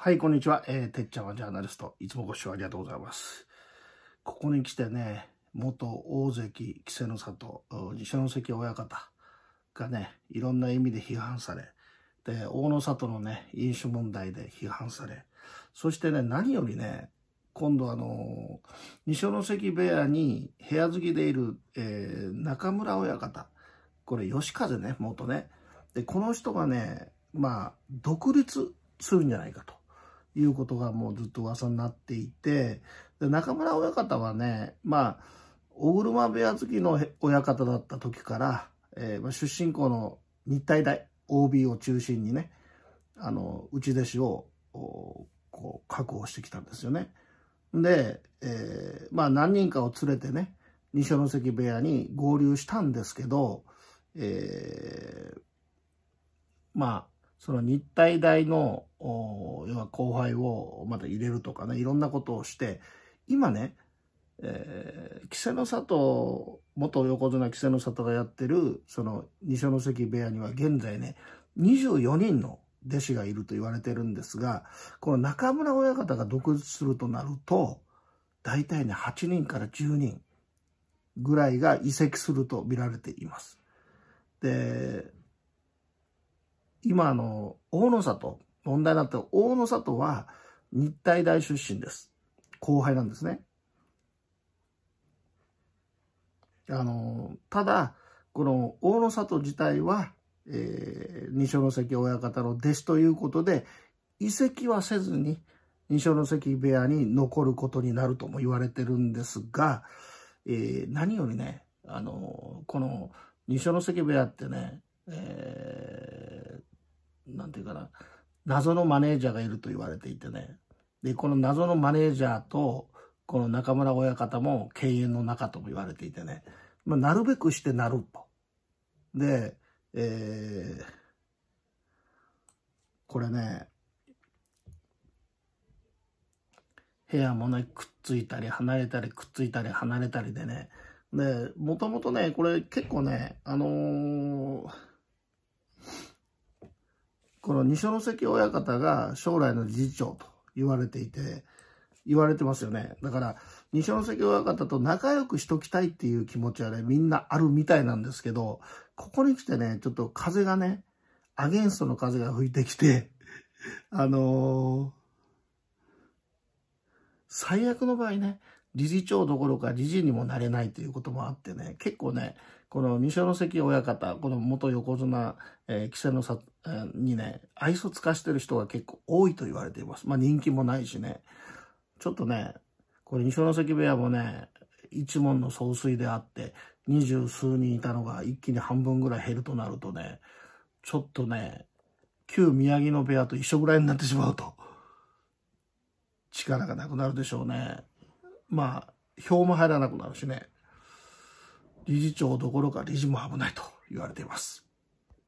はい、こんにちは。えー、てっちゃんはジャーナリスト。いつもご視聴ありがとうございます。ここに来てね、元大関、稀勢の里、二所関親方がね、いろんな意味で批判され、で、大野里のね、飲酒問題で批判され、そしてね、何よりね、今度あの、二所ノ関部屋に部屋好きでいる、えー、中村親方、これ吉風ね、元ね。で、この人がね、まあ、独立するんじゃないかと。いうことがもうずっと噂になっていて、で中村親方はね、まあ、大車部屋付きの親方だった時から、えー、まあ、出身校の日体大 OB を中心にね、あの、内弟子をこう確保してきたんですよね。で、えー、まあ何人かを連れてね、西ノ関部屋に合流したんですけど、えー、まあ、その日体大の要は後輩をまた入れるとかねいろんなことをして今ね稀勢の里元横綱稀勢の里がやってるその二所ノ関部屋には現在ね24人の弟子がいると言われてるんですがこの中村親方が独立するとなると大体ね8人から10人ぐらいが移籍すると見られています。で今、あの、大野里、問題になって大野里は日体大出身です。後輩なんですね。あの、ただ、この大野里自体は、えー、二所ノ関親方の弟子ということで、移籍はせずに二所ノ関部屋に残ることになるとも言われてるんですが、えー、何よりね、あの、この二所ノ関部屋ってね、えーなんていうかな、謎のマネージャーがいると言われていてね。で、この謎のマネージャーと、この中村親方も犬猿の中とも言われていてね。まあ、なるべくしてなると。で、えー、これね、部屋もね、くっついたり離れたりくっついたり離れたりでね。で、もともとね、これ結構ね、あのーこの二所関親方が将来の次長と言われていて、言われてますよね。だから、二所ノ関親方と仲良くしときたいっていう気持ちはね、みんなあるみたいなんですけど、ここに来てね、ちょっと風がね、アゲンストの風が吹いてきて、あのー、最悪の場合ね、理事長どころか理事にもなれないということもあってね、結構ね、この二所ノ関親方、この元横綱、えー、稀勢の里、えー、にね、愛想つかしてる人が結構多いと言われています。まあ人気もないしね。ちょっとね、これ二所ノ関部屋もね、一門の総帥であって、二十数人いたのが一気に半分ぐらい減るとなるとね、ちょっとね、旧宮城の部屋と一緒ぐらいになってしまうと、力がなくなるでしょうね。まあ、票も入らなくなるしね、理事長どころか理事も危ないと言われています。